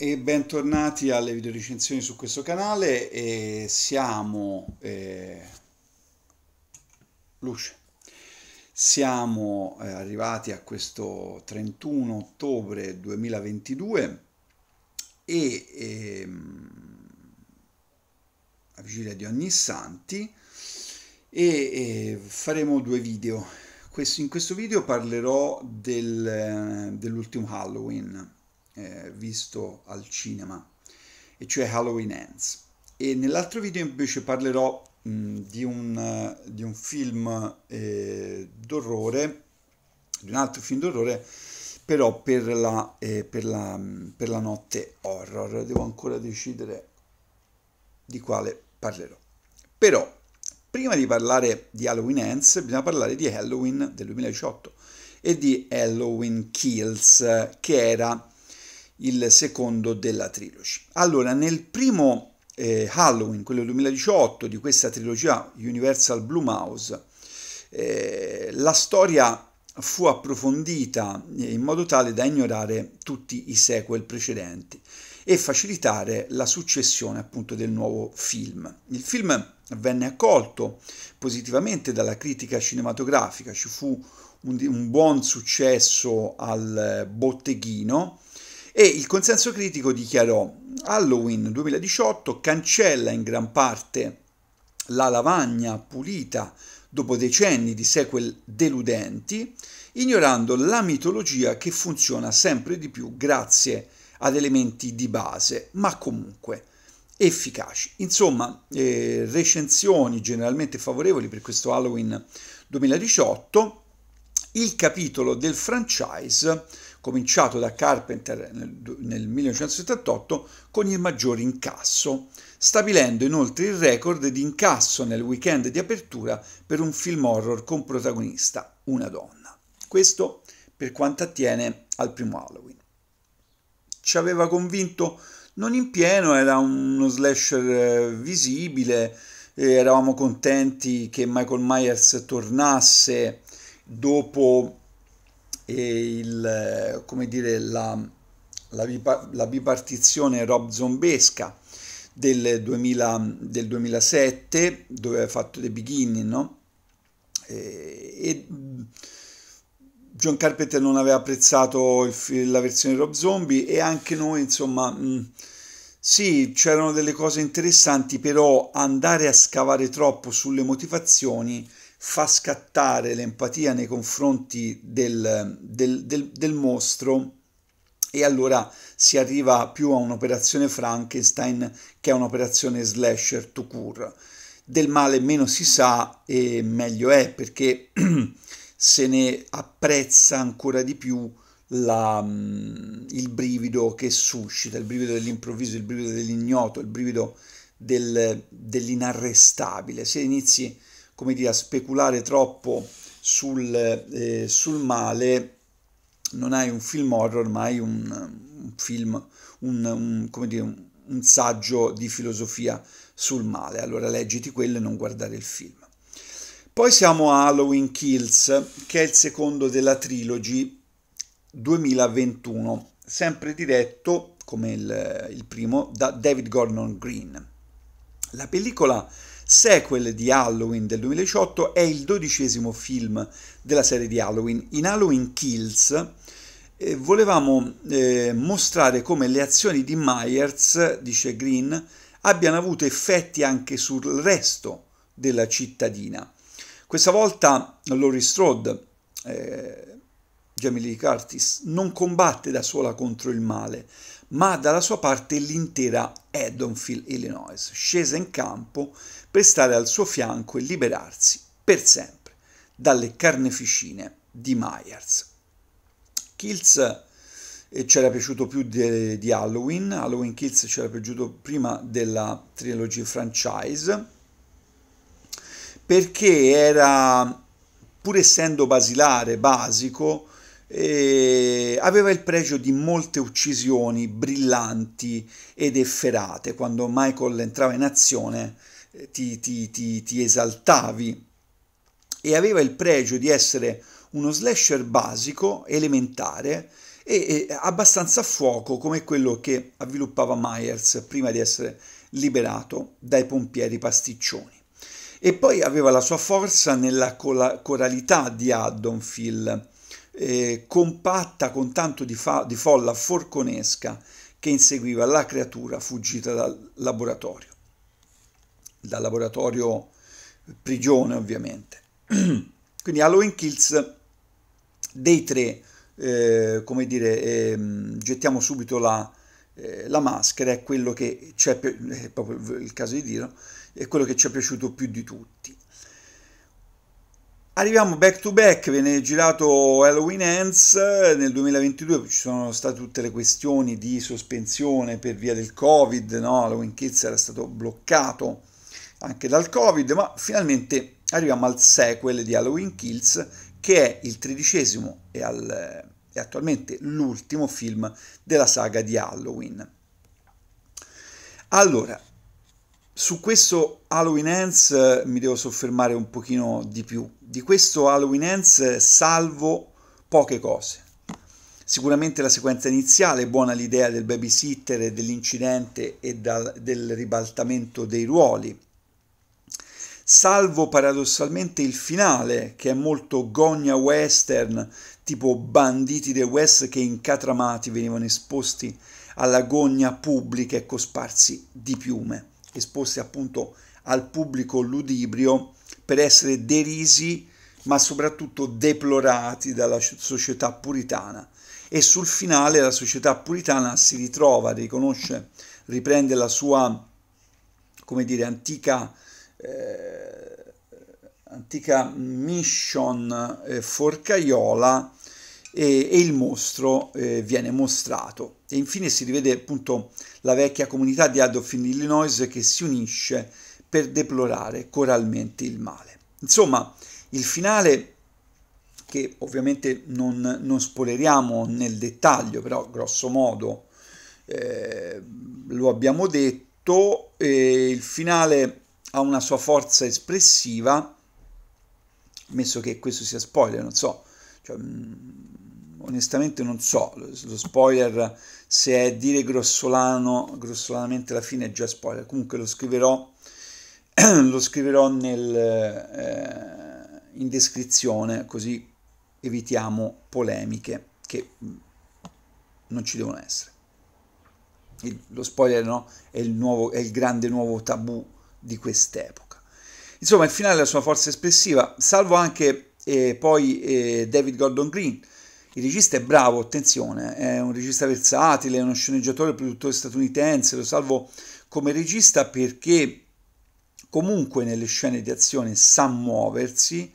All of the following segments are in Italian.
e bentornati alle video recensioni su questo canale e siamo eh, luce siamo eh, arrivati a questo 31 ottobre 2022 e eh, a vigilia di ogni santi e eh, faremo due video in questo video parlerò del, eh, dell'ultimo Halloween eh, visto al cinema, e cioè Halloween Ends. E nell'altro video invece parlerò mh, di, un, eh, di, un, film eh, d'orrore, di un altro film d'orrore, però per la, eh, per, la, per la notte horror. Devo ancora decidere di quale parlerò. Però, prima di parlare di Halloween Ends, bisogna parlare di Halloween del 2018 e di Halloween Kills, che era il secondo della trilogy. Allora, nel primo eh, Halloween, quello del 2018, di questa trilogia Universal Blue Mouse, eh, la storia fu approfondita in modo tale da ignorare tutti i sequel precedenti e facilitare la successione appunto del nuovo film. Il film venne accolto positivamente dalla critica cinematografica, ci fu un, un buon successo al botteghino e il consenso critico dichiarò Halloween 2018 cancella in gran parte la lavagna pulita dopo decenni di sequel deludenti, ignorando la mitologia che funziona sempre di più grazie ad elementi di base, ma comunque efficaci. Insomma, eh, recensioni generalmente favorevoli per questo Halloween 2018 il capitolo del franchise cominciato da Carpenter nel 1978 con il maggior incasso, stabilendo inoltre il record di incasso nel weekend di apertura per un film horror con protagonista una donna. Questo per quanto attiene al primo Halloween. Ci aveva convinto non in pieno, era uno slasher eh, visibile, eh, eravamo contenti che Michael Myers tornasse dopo eh, il, eh, dire, la, la, la, bipartizione Rob Zombesca del, 2000, del 2007, dove aveva fatto The Beginning, no? Eh, e mm, John Carpenter non aveva apprezzato il, la versione Rob Zombie e anche noi, insomma, mh, mm, sì, c'erano delle cose interessanti, però andare a scavare troppo sulle motivazioni fa scattare l'empatia nei confronti del, del, del, del mostro e allora si arriva più a un'operazione Frankenstein che a un'operazione slasher to cure. Del male meno si sa e meglio è perché se ne apprezza ancora di più la, il brivido che suscita, il brivido dell'improvviso, il brivido dell'ignoto, il brivido del, dell'inarrestabile. Se inizi come dire, a speculare troppo sul, eh, sul male, non hai un film horror, ma hai un, un film, un, un, come dire, un, un saggio di filosofia sul male. Allora leggiti quello e non guardare il film. Poi siamo a Halloween Kills, che è il secondo della trilogy 2021, sempre diretto, come il, il primo, da David Gordon Green. La pellicola sequel di Halloween del 2018, è il dodicesimo film della serie di Halloween. In Halloween Kills eh, volevamo eh, mostrare come le azioni di Myers, dice Green, abbiano avuto effetti anche sul resto della cittadina. Questa volta Laurie Strode, eh, Jamie Lee Curtis, non combatte da sola contro il male, ma dalla sua parte l'intera Eddonfield, Illinois, scesa in campo per stare al suo fianco e liberarsi per sempre dalle carneficine di Myers. Kills eh, c'era piaciuto più di, di, Halloween, Halloween Kills c'era piaciuto prima della trilogia franchise, perché era, pur essendo basilare, basico, eh, aveva il pregio di molte uccisioni brillanti ed efferate. Quando Michael entrava in azione eh, ti, ti, ti, ti esaltavi e aveva il pregio di essere uno slasher basico, elementare, e abbastanza a fuoco come quello che avviluppava Myers prima di essere liberato dai pompieri pasticcioni. E poi aveva la sua forza nella coralità di Haddonfield, eh, compatta con tanto di, di folla forconesca che inseguiva la creatura fuggita dal laboratorio, dal laboratorio prigione ovviamente. Quindi Halloween Kills dei tre, eh, come dire, eh, gettiamo subito la, eh, la, maschera, è quello che c'è, è eh, proprio il caso di dirlo, è quello che ci è piaciuto più di tutti. Arriviamo back to back, viene girato Halloween Ends, eh, nel 2022 ci sono state tutte le questioni di sospensione per via del Covid, no? Halloween Kids era stato bloccato anche dal Covid, ma finalmente arriviamo al sequel di Halloween Kills, che è il tredicesimo e, al, eh, e attualmente l'ultimo film della saga di Halloween. Allora, su questo Halloween Ends eh, mi devo soffermare un pochino di più. Di questo Halloween Ends eh, salvo poche cose. Sicuramente la sequenza iniziale, buona l'idea del babysitter e dell'incidente e dal, del ribaltamento dei ruoli. Salvo paradossalmente il finale, che è molto gogna western, tipo banditi del West che incatramati venivano esposti alla gogna pubblica e cosparsi di piume esposti appunto al pubblico ludibrio per essere derisi ma soprattutto deplorati dalla società puritana e sul finale la società puritana si ritrova, riconosce, riprende la sua come dire antica eh, antica mission eh, forcaiola e, e il mostro eh, viene mostrato. E infine si rivede appunto la vecchia comunità di Adolf in Illinois che si unisce per deplorare coralmente il male. Insomma, il finale che ovviamente non, non spoileriamo nel dettaglio, però grosso modo eh, lo abbiamo detto, eh, il finale ha una sua forza espressiva, ammesso che questo sia spoiler, non so, cioè, mm, onestamente non so, lo spoiler se è dire grossolano, grossolanamente la fine è già spoiler, comunque lo scriverò, lo scriverò nel, eh, in descrizione così evitiamo polemiche che mm, non ci devono essere. Il, lo spoiler no? è, il nuovo, è il grande nuovo tabù di quest'epoca. Insomma, il finale ha la sua forza espressiva, salvo anche eh, poi eh, David Gordon Green, il regista è bravo, attenzione, è un regista versatile, è uno sceneggiatore, produttore statunitense, lo salvo come regista perché comunque nelle scene di azione sa muoversi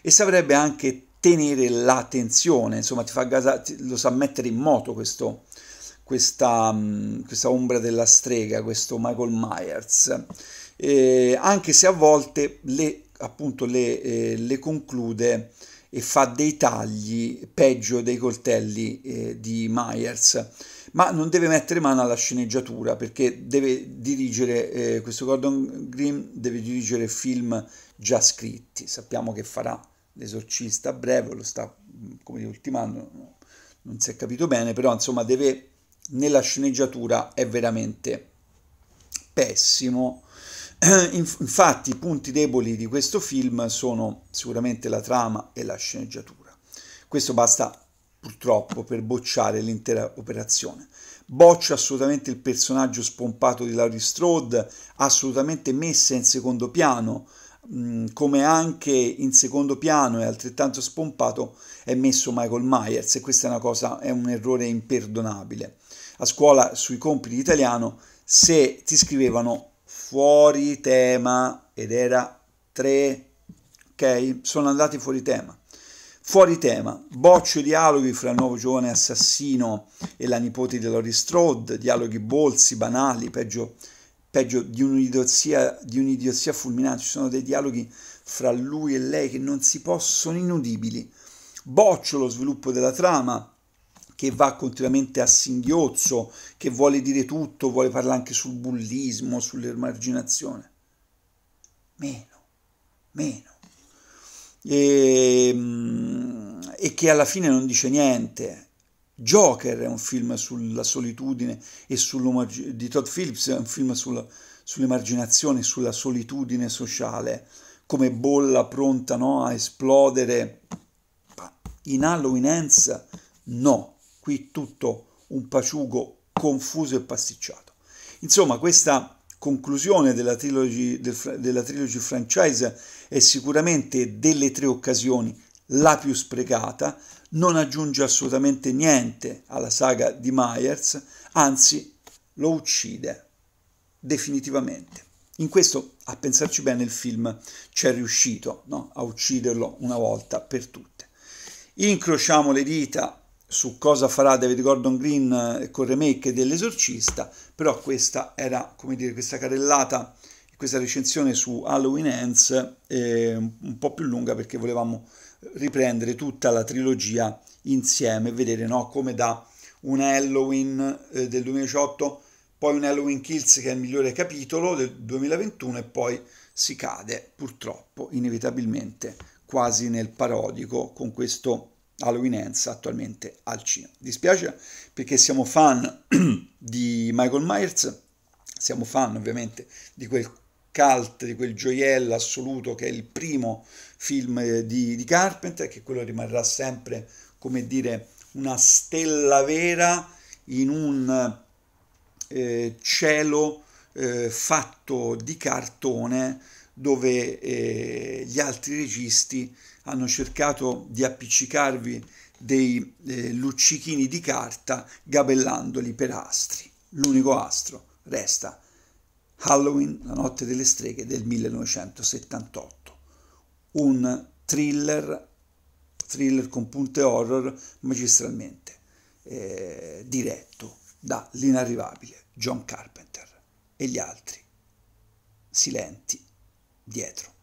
e saprebbe anche tenere l'attenzione, insomma ti fa gasa, lo sa mettere in moto questo, questa, mm, questa, ombra della strega, questo Michael Myers, eh, anche se a volte le, appunto, le, eh, le conclude e fa dei tagli peggio dei coltelli eh, di Myers, ma non deve mettere mano alla sceneggiatura perché deve dirigere, eh, questo Gordon Green deve dirigere film già scritti, sappiamo che farà l'esorcista a breve, lo sta mm, come dire, ultimando, non si è capito bene, però insomma deve, nella sceneggiatura è veramente pessimo eh, infatti i punti deboli di questo film sono sicuramente la trama e la sceneggiatura. Questo basta purtroppo per bocciare l'intera operazione. Boccia assolutamente il personaggio spompato di Laurie Strode, assolutamente messa in secondo piano, mm, come anche in secondo piano e altrettanto spompato è messo Michael Myers e questa è una cosa, è un errore imperdonabile. A scuola sui compiti di italiano se ti scrivevano fuori tema ed era 3, ok? Sono andati fuori tema. Fuori tema, boccio dialoghi fra il nuovo giovane assassino e la nipote di Lori Strode, dialoghi bolsi, banali, peggio, peggio di, un'idiozia, di un'idiozia fulminante, ci sono dei dialoghi fra lui e lei che non si possono inudibili. Boccio lo sviluppo della trama, che va continuamente a singhiozzo, che vuole dire tutto, vuole parlare anche sul bullismo, sull'emarginazione. Meno, meno. E, ehm, e che alla fine non dice niente. Joker è un film sulla solitudine e sull'omarginazione, di Todd Phillips è un film sulla, sull'emarginazione, sulla solitudine sociale, come bolla pronta no, a esplodere. In Halloween Ends no, qui tutto un paciugo confuso e pasticciato. Insomma, questa conclusione della trilogy, del, della trilogy franchise è sicuramente delle tre occasioni la più sprecata, non aggiunge assolutamente niente alla saga di Myers, anzi lo uccide definitivamente. In questo, a pensarci bene, il film ci è riuscito no? a ucciderlo una volta per tutte. Incrociamo le dita su cosa farà David Gordon Green eh, col remake dell'esorcista, però questa era, come dire, questa carrellata, questa recensione su Halloween Ends eh, un po' più lunga perché volevamo riprendere tutta la trilogia insieme, vedere no, come da un Halloween eh, del 2018, poi un Halloween Kills che è il migliore capitolo del 2021 e poi si cade purtroppo inevitabilmente quasi nel parodico con questo Halloween Ends attualmente al cinema. Dispiace perché siamo fan di Michael Myers, siamo fan ovviamente di quel cult, di quel gioiello assoluto che è il primo film eh, di, di Carpenter, che quello rimarrà sempre, come dire, una stella vera in un eh, cielo eh, fatto di cartone dove eh, gli altri registi hanno cercato di appiccicarvi dei eh, luccichini di carta gabellandoli per astri. L'unico astro resta Halloween, la notte delle streghe del 1978, un thriller, thriller con punte horror magistralmente eh, diretto da l'inarrivabile John Carpenter e gli altri silenti dietro.